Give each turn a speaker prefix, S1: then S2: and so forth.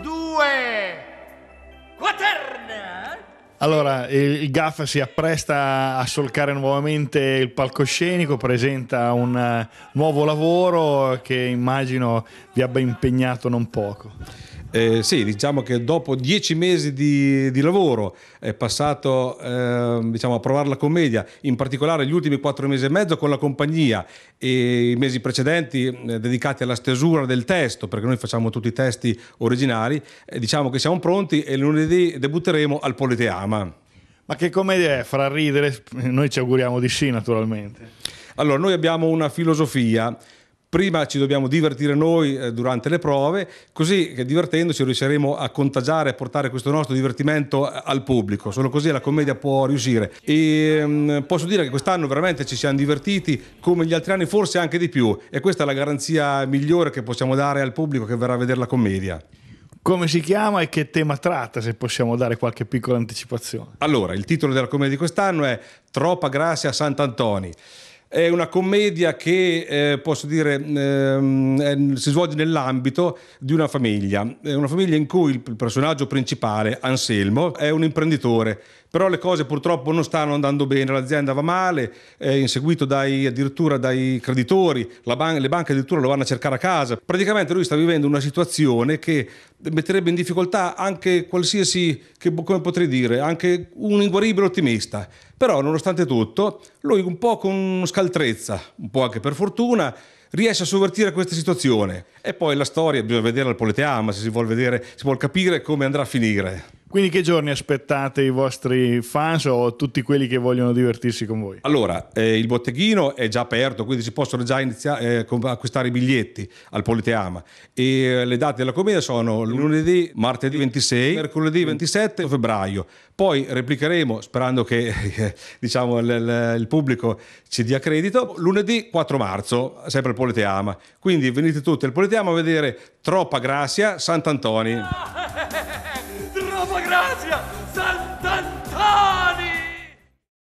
S1: due, quaterna! Allora, il GAF si appresta a solcare nuovamente il palcoscenico, presenta un eh, nuovo lavoro che immagino vi abbia impegnato non poco.
S2: Eh, sì, diciamo che dopo dieci mesi di, di
S1: lavoro è
S2: passato eh, diciamo, a provare la commedia, in particolare gli ultimi quattro mesi e mezzo con la compagnia e i mesi precedenti eh, dedicati alla stesura del testo, perché noi facciamo tutti i testi originari, eh, diciamo che siamo pronti e lunedì debutteremo al Politeama. Ma che commedia è? Fra ridere, noi ci auguriamo di sì naturalmente. Allora, noi abbiamo una filosofia prima ci dobbiamo divertire noi eh, durante le prove, così che divertendoci riusciremo a contagiare e portare questo nostro divertimento eh, al pubblico. Solo così la commedia può riuscire. E mm, posso dire che quest'anno veramente ci siamo divertiti come gli altri anni, forse anche di più. E questa è la garanzia migliore che possiamo dare al pubblico che verrà a vedere la
S1: commedia. Come si chiama e che tema tratta, se possiamo dare qualche piccola anticipazione?
S2: Allora, il titolo della commedia di quest'anno è Troppa Grazia a Sant'Antonio. È una commedia che eh, posso dire ehm, si svolge nell'ambito di una famiglia, è una famiglia in cui il personaggio principale, Anselmo, è un imprenditore però le cose purtroppo non stanno andando bene, l'azienda va male, è inseguito dai, addirittura dai creditori, ban- le banche addirittura lo vanno a cercare a casa. Praticamente lui sta vivendo una situazione che metterebbe in difficoltà anche qualsiasi, che, come potrei dire, anche un inguaribile ottimista. Però nonostante tutto, lui un po' con scaltrezza, un po' anche per fortuna, riesce a sovvertire questa situazione. E poi la storia bisogna vedere al Politeama, se si vuole, vedere, si vuole capire come andrà a finire.
S1: Quindi che giorni aspettate i vostri fans o tutti quelli che vogliono divertirsi con voi?
S2: Allora, eh, il botteghino è già aperto, quindi si possono già iniziare, eh, acquistare i biglietti al Politeama. E eh, le date della commedia sono lunedì, martedì 26, mercoledì 27 febbraio. Poi replicheremo, sperando che eh, diciamo, l- l- il pubblico ci dia credito, lunedì 4 marzo, sempre al Politeama. Quindi venite tutti al Politeama a vedere Troppa Grazia Sant'Antoni.
S1: Sua graça, Santantão!